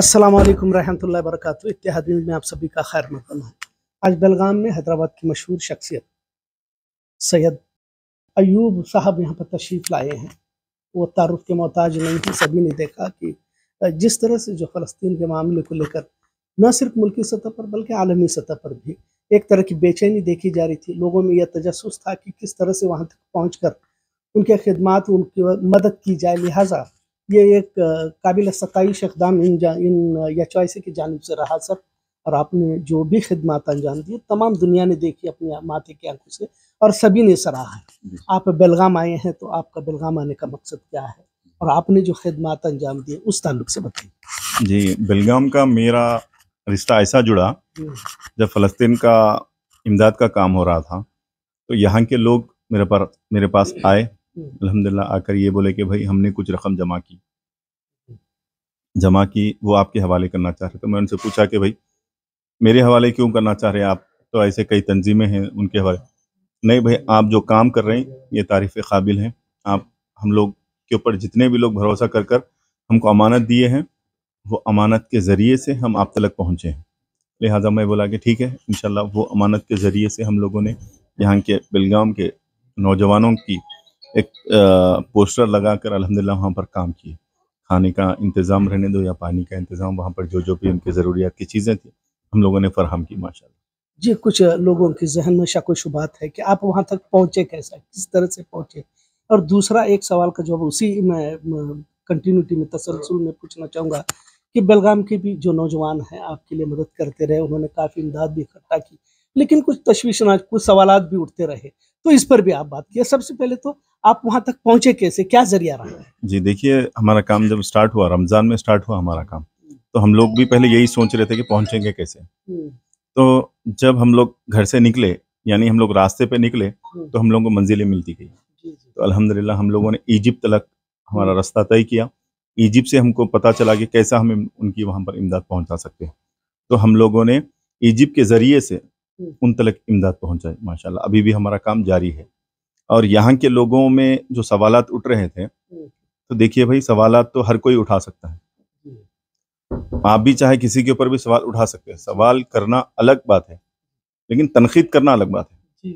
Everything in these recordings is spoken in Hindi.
अस्सलाम वालेकुम रहमतुल्लाहि वरकत इतिहाद में आप सभी का खैर मकदम है आज बेलगाम में हैदराबाद की मशहूर शख्सियत सैयद अयूब साहब यहाँ पर तशरीफ़ लाए हैं वो तारुफ के मोहताज नहीं थे सभी ने देखा कि जिस तरह से जो फ़लस्तीन के मामले को लेकर न सिर्फ मुल्की सतह पर बल्कि आलमी सतह पर भी एक तरह की बेचैनी देखी जा रही थी लोगों में यह तजस था कि किस तरह से वहाँ तक पहुँच कर उनके खदमात उनकी मदद की जाए लिहाजा ये एक काबिल सतश इकदाम इन जा, इन एच आई सी की जानब से रहा सर और आपने जो भी खदमात अंजाम दी तमाम दुनिया ने देखी अपनी माथे की आंखों से और सभी ने सराहा है आप बेलगाम आए हैं तो आपका बेलगाम आने का मकसद क्या है और आपने जो खदमात अंजाम दिए उस तल्लु से बताइए जी बेलगाम का मेरा रिश्ता ऐसा जुड़ा जब फ़लस्तीन का इमदाद का काम हो रहा था तो यहाँ के लोग मेरे पर मेरे पास आए अलहमदिल्ला आकर ये बोले कि भाई हमने कुछ रकम जमा की जमा की वो आपके हवाले करना चाह रहे तो मैं उनसे पूछा कि भाई मेरे हवाले क्यों करना चाह रहे हैं आप तो ऐसे कई तंजीमें हैं उनके हवाले नहीं भाई आप जो काम कर रहे हैं ये तारीफ़ काबिल हैं आप हम लोग के ऊपर जितने भी लोग भरोसा कर कर हमको अमानत दिए हैं वो अमानत के ज़रिए से हम आप तक पहुँचे हैं लिहाजा मैं बोला कि ठीक है इन वो अमानत के ज़रिए से हम लोगों ने यहाँ के बेलगाम के नौजवानों की एक पोस्टर लगा कर अलहमदिल्ला वहाँ पर काम किए खाने का इंतज़ाम रहने दो या पानी का इंतज़ाम वहाँ पर जो जो भी उनकी ज़रूरियात की चीज़ें थी हम लोगों ने फरहम की माशा जी कुछ लोगों के जहन में शक व शुबात है कि आप वहाँ तक पहुँचे कैसा किस तरह से पहुँचे और दूसरा एक सवाल का जवाब उसी में कंटिन्यूटी में तसलसल में पूछना चाहूँगा कि बेलगाम के भी जो नौजवान हैं आपके लिए मदद करते रहे उन्होंने काफ़ी इमदाद भी इकट्ठा की लेकिन कुछ तशवीशनाक कुछ सवाल भी उठते रहे तो इस पर भी आप बात किए सबसे पहले तो आप वहाँ तक पहुँचे कैसे क्या जरिया रहा है जी देखिए हमारा काम जब स्टार्ट हुआ रमज़ान में स्टार्ट हुआ हमारा काम तो हम लोग भी पहले यही सोच रहे थे कि पहुँचेंगे कैसे हम्म। तो जब हम लोग घर से निकले यानी हम लोग रास्ते पे निकले हम्म। तो हम लोगों को मंजिलें मिलती गई तो अल्हम्दुलिल्लाह हम लोगों ने इजिप्ट तक हमारा रास्ता तय किया इजिप्ट से हमको पता चला कि कैसा हम उनकी वहाँ पर इमदाद पहुँचा सकते हैं तो हम लोगों ने इजिप्ट के ज़रिए से हम्म। उन तलक इमदाद पहुँचाई माशाल्लाह अभी भी हमारा काम जारी है और यहाँ के लोगों में जो सवाल उठ रहे थे हम्म। तो देखिए भाई सवाल तो हर कोई उठा सकता है आप भी चाहे किसी के ऊपर भी सवाल उठा सकते हैं सवाल करना अलग बात है लेकिन तनखीद करना अलग बात है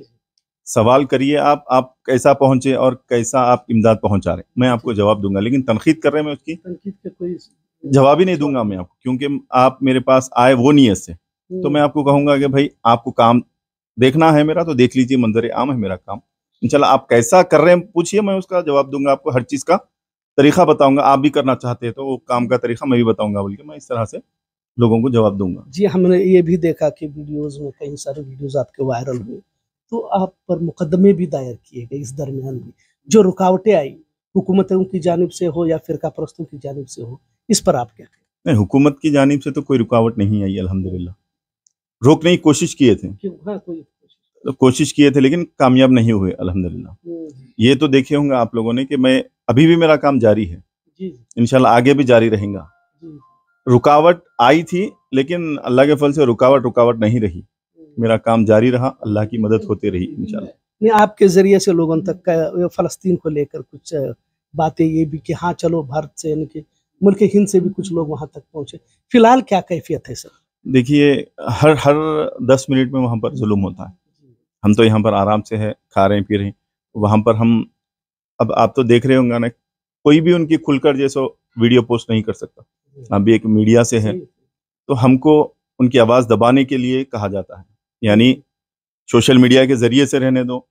सवाल करिए आप आप कैसा पहुंचे और कैसा आप इमदाद पहुंचा रहे मैं आपको जवाब दूंगा लेकिन तनखीद कर हैं मैं उसकी जवाब ही नहीं दूंगा मैं आपको क्योंकि आप मेरे पास आए वो नीयत से तो हम्म। मैं आपको कहूंगा कि भाई आपको काम देखना है मेरा तो देख लीजिए मंजर आम है मेरा काम इनशाला आप कैसा कर रहे हैं पूछिए मैं उसका जवाब दूंगा आपको हर चीज़ का तरीका बताऊंगा आप भी करना चाहते हैं तो वो काम का तरीका मैं भी बताऊंगा बोल के मैं इस तरह से लोगों को जवाब दूंगा जी हमने ये भी देखा कि वीडियोज़ में कई सारे वीडियोज़ आपके वायरल हुए तो आप पर मुकदमे भी दायर किए गए इस दरमियान में जो रुकावटें आई हुकूमतों की जानब से हो या फिर परस्तों की जानब से हो इस पर आप क्या नहीं हुकूमत की जानब से तो कोई रुकावट नहीं आई अलहमदिल्ला रोकने की कोशिश किए थे हाँ, कोई तो कोशिश किए थे लेकिन कामयाब नहीं हुए अल्हम्दुलिल्लाह हम्म। ये तो देखे होंगे आप लोगों ने कि मैं अभी भी मेरा काम जारी है इनशाला आगे भी जारी रहेगा रुकावट आई थी लेकिन अल्लाह के फल से रुकावट रुकावट नहीं रही हम्म। मेरा काम जारी रहा अल्लाह की मदद होती रही इनशाला आपके जरिए से लोगों तक का फलस्तीन को लेकर कुछ बातें ये भी कि हाँ चलो भारत से यानी कि मुल्क हिंद से भी कुछ लोग वहाँ तक पहुँचे फिलहाल क्या कैफियत है सर देखिए हर हर दस मिनट में वहाँ पर जुलूम होता है हम तो यहाँ पर आराम से है खा रहे हैं पी रहे हैं वहाँ पर हम अब आप तो देख रहे होंगे ना कोई भी उनकी खुलकर जैसो वीडियो पोस्ट नहीं कर सकता आप भी एक मीडिया से है तो हमको उनकी आवाज़ दबाने के लिए कहा जाता है यानी सोशल मीडिया के ज़रिए से रहने दो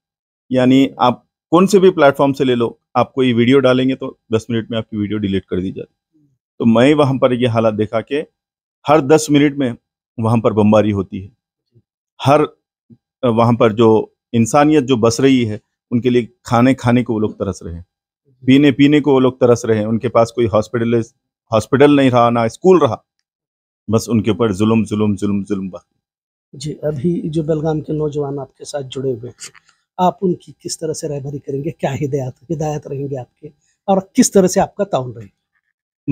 यानी आप कौन से भी प्लेटफॉर्म से ले लो आप कोई वीडियो डालेंगे तो दस मिनट में आपकी वीडियो डिलीट कर दी जाती तो मैं वहाँ पर ये हालात देखा कि हर दस मिनट में वहाँ पर बमबारी होती है हर वहाँ पर जो इंसानियत जो बस रही है उनके लिए खाने खाने को वो लोग तरस रहे हैं पीने पीने को वो लोग तरस रहे हैं उनके पास कोई हॉस्पिटल हॉस्पिटल नहीं रहा ना स्कूल रहा बस उनके ऊपर जुल्म जुल्म जुल्म जुल्म बाकी जी अभी जो बेलगाम के नौजवान आपके साथ जुड़े हुए हैं आप उनकी किस तरह से रहबरी करेंगे क्या हिदायत हिदायत रहेंगे आपके और किस तरह से आपका ताउन रहेगा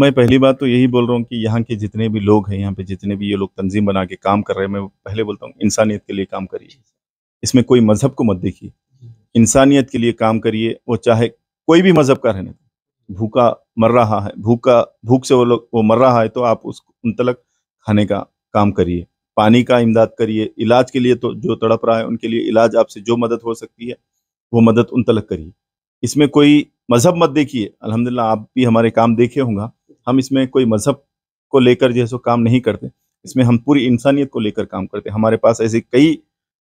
मैं पहली बात तो यही बोल रहा हूँ कि यहाँ के जितने भी लोग हैं यहाँ पे जितने भी ये लोग तंजीम बना के काम कर रहे हैं मैं पहले बोलता हूँ इंसानियत के लिए काम करिए इसमें कोई मजहब को मत देखिए इंसानियत के लिए काम करिए वो चाहे कोई भी मजहब का रहने भूखा मर रहा है भूखा भूख से वो लोग वो मर रहा है तो आप उस उन तलक खाने का काम करिए पानी का इमदाद करिए इलाज के लिए तो जो तड़प रहा है उनके लिए इलाज आपसे जो मदद हो सकती है वो मदद उन तलक करिए इसमें कोई मजहब मत देखिए अल्हम्दुलिल्लाह आप भी हमारे काम देखे होंगे हम इसमें कोई मजहब को लेकर जो है सो काम नहीं करते इसमें हम पूरी इंसानियत को लेकर काम करते हैं हमारे पास ऐसे कई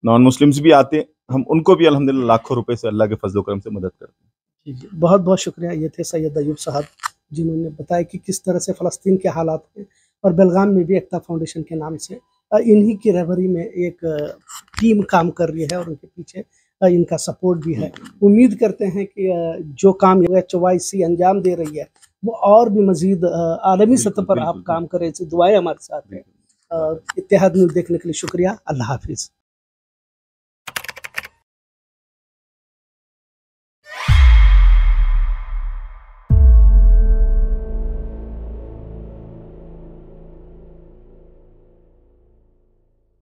नॉन मुस्लिम्स भी आते हैं हम उनको भी अलहमदिल्ला लाखों रुपए से अल्लाह के फजल करम से मदद करते हैं बहुत बहुत शुक्रिया ये थे सैयद अयूब साहब जिन्होंने बताया कि किस तरह से फ़लस्तीन के हालात हैं और बेलगाम में भी एकता फाउंडेशन के नाम से इन्हीं की रहबरी में एक टीम काम कर रही है और उनके पीछे इनका सपोर्ट भी है उम्मीद करते हैं कि जो काम एच वाई सी अंजाम दे रही है वो और भी मजीद आलमी सतह पर आप काम करें ऐसी दुआएं हमारे साथ हैं इतिहाद न्यूज़ देखने के लिए शुक्रिया अल्लाह हाफिज़